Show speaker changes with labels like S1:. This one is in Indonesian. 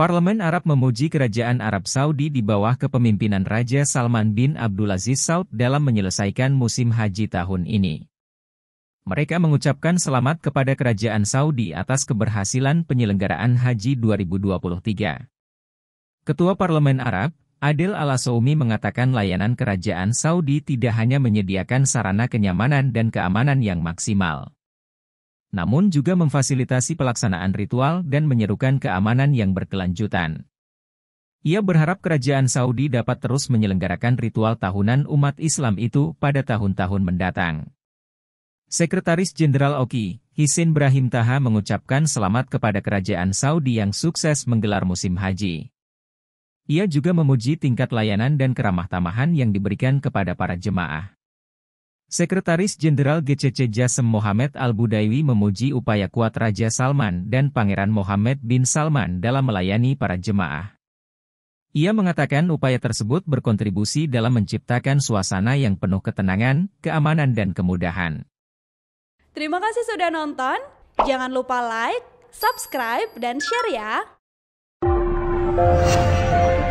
S1: Parlemen Arab memuji kerajaan Arab Saudi di bawah kepemimpinan Raja Salman bin Abdulaziz Saud dalam menyelesaikan musim haji tahun ini. Mereka mengucapkan selamat kepada kerajaan Saudi atas keberhasilan penyelenggaraan haji 2023. Ketua Parlemen Arab, Adil al soumi mengatakan layanan kerajaan Saudi tidak hanya menyediakan sarana kenyamanan dan keamanan yang maksimal namun juga memfasilitasi pelaksanaan ritual dan menyerukan keamanan yang berkelanjutan. Ia berharap kerajaan Saudi dapat terus menyelenggarakan ritual tahunan umat Islam itu pada tahun-tahun mendatang. Sekretaris Jenderal Oki, Hisin Brahim Taha mengucapkan selamat kepada kerajaan Saudi yang sukses menggelar musim haji. Ia juga memuji tingkat layanan dan keramah-tamahan yang diberikan kepada para jemaah. Sekretaris Jenderal GCC Jasem Mohamed al budaiwi memuji upaya kuat Raja Salman dan Pangeran Mohammed bin Salman dalam melayani para jemaah. Ia mengatakan upaya tersebut berkontribusi dalam menciptakan suasana yang penuh ketenangan, keamanan dan kemudahan.
S2: Terima kasih sudah nonton. Jangan lupa like, subscribe, dan share ya.